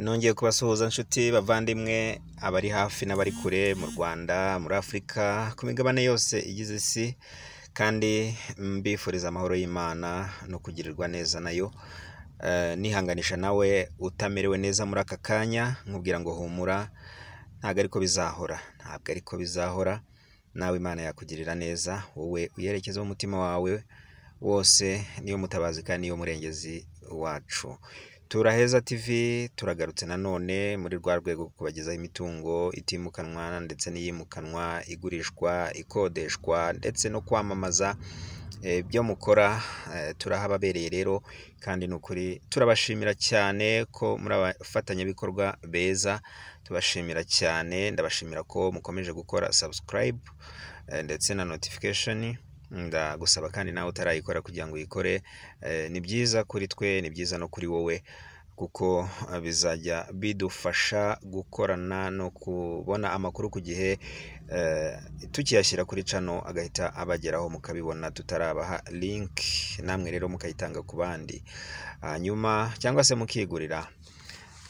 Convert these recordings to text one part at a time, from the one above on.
nongeye kubasuhuza inshuti bavandimwe abari hafi n'abari kure mu rwanda muri afurika ku migabane yose igize isi kandi mbifuriza amahoro y'imana no kugirirwa neza nayo eh, nihanganisha nawe utamerewe neza muri aka kanya nkubwira ngo humura ntabwo ariko bizahora ntabwo ariko bizahora nawe imana yakugirira neza wowe uyerekeza umutima wawe wose niyo mutabazi kandi niyo murengezi wacu turaheza tv turagarutse nanone muri rwa rwego kubagezaho imitungo itimukanwa ndetse n'iyimukanwa igurishwa ikodeshwa ndetse no kwamamaza eh, ibyo mukora eh, turahababereye rero kandi ni ukuri turabashimira cyane ko muri abafatanyabikorwa beza tubashimira cyane ndabashimira ko mukomeje gukora subscribe eh, ndetse na notification ndagusaba kandi nawe utarayikora kugira ngo uyikore ni byiza kuri twe ni byiza no kuri wowe kuko eh, bizajya bidufasha gukorana no kubona amakuru ku gihe eh, tukiyashyira kuri cano agahita abageraho mukabibona tutarabaha link namwe rero mukayitanga ku bandi hanyuma cyangwa se mukigurira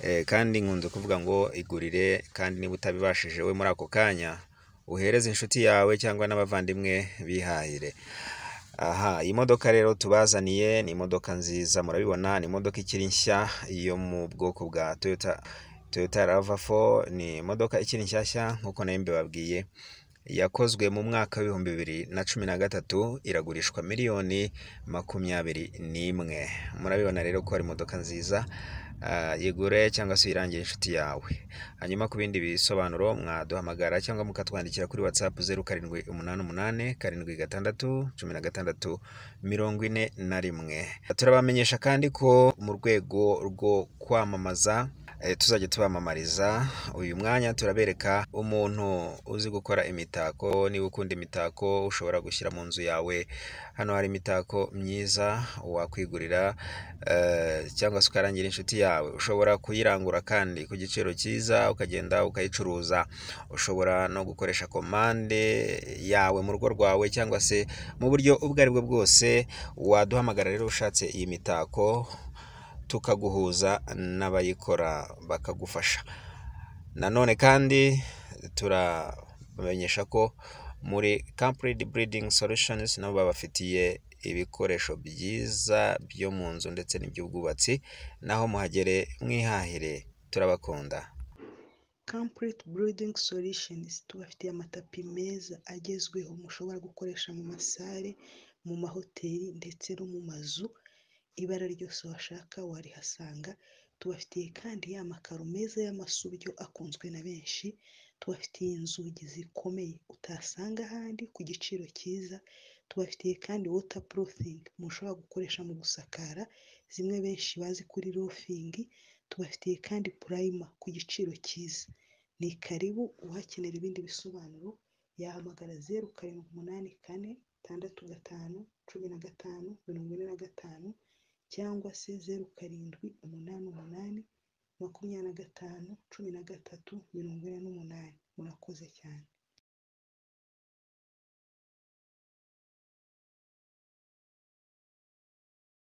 eh, kandi nkunze kuvuga ngo igurire kandi niba utabibashije we muri ako kanya uhereze inshuti yawe cyangwa n'abavandimwe bihahire aha imodoka rero tubazaniye ni imodoka nziza murabibona ni imodoka ikiri nshya yo mu bwoko bwa toyota toyota rava fo ni imodoka ikiri nshyashya nk'uko nayo mbibabwiye yakozwe mu mwaka w'ibihumbi bibiri na cumi na gatatu iragurishwa miliyoni makumyabiri n'imwe murabibona rero ko hari imodoka nziza ah, igure cyangwa se uyirangire inshuti yawe hanyuma ku bindi bisobanuro mwaduhamagara cyangwa mukatwandikira kuri WhatsApp zeru karindwi umunani umunani karindwi gatandatu cumi na gatandatu mirongo ine na rimwe turabamenyesha kandi ko mu rwego rwo kwamamaza Eh, tuzajya tubamamariza uyu mwanya turabereka umuntu uzi gukora imitako niba ukunda imitako ushobora gushyira mu nzu yawe hano hari imitako myiza wakwigurira eh, cyangwa se ukarangira inshuti yawe ushobora kuyirangura kandi ku giciro cyiza ukagenda ukayicuruza ushobora no gukoresha komande yawe mu rugo rwawe cyangwa se mu buryo ubwo aribwo bwose waduhamagara rero ushatse iyi mitako tukaguhuza n'abayikora bakagufasha nanone kandi turabamenyesha ko muri kampuridi buridingi sorushonizi nabo babafitiye ibikoresho byiza byo mu nzu ndetse n'iby'ubwubatsi naho muhagere mwihahire turabakunda kampuriti buridingi sorushonizi tubafitiye amatapi meza agezweho mushobora gukoresha mu masare mu mahoteli ndetse no mu mazu ibara ryose washaka warihasanga tubafitiye kandi ya makaro meza y'amasubyo akunzwe na benshi tubafitiye inzugi zikomeye utasanga ahandi ku giciro cyiza tubafitiye kandi wotaporofingi mushobora gukoresha mu gusakara zimwe benshi bazi kuri rofingi tubafitiye kandi purayima ku giciro cyiza ni karibu uhakenera ibindi bisobanuro yahamagara zeru karindwi umunani kane itandatu gatanu cumi na gatanu mirongo ine na gatanu cyangwa se zeru karindwi umunani umunani makumyabiri na gatanu cumi na gatatu mirongo ine n'umunani murakoze cyane